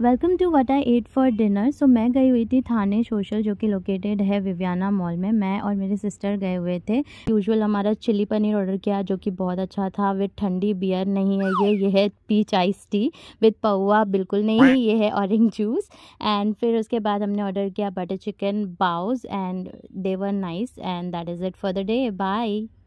welcome to what I ate for dinner so मैं गई हुई थी थाने सोशल जो कि लोकेटेड है विव्याना मॉल में मैं और मेरे सिस्टर गए हुए थे यूजुअल हमारा चिली पनीर ऑर्डर किया जो कि बहुत अच्छा था विथ ठंडी बियर नहीं है ये ये है पीच आइस टी विथ पौआ बिल्कुल नहीं है ये है ऑरेंज जूस एंड फिर उसके बाद हमने ऑर्डर किया butter chicken bowls and they were nice and that is it for the day bye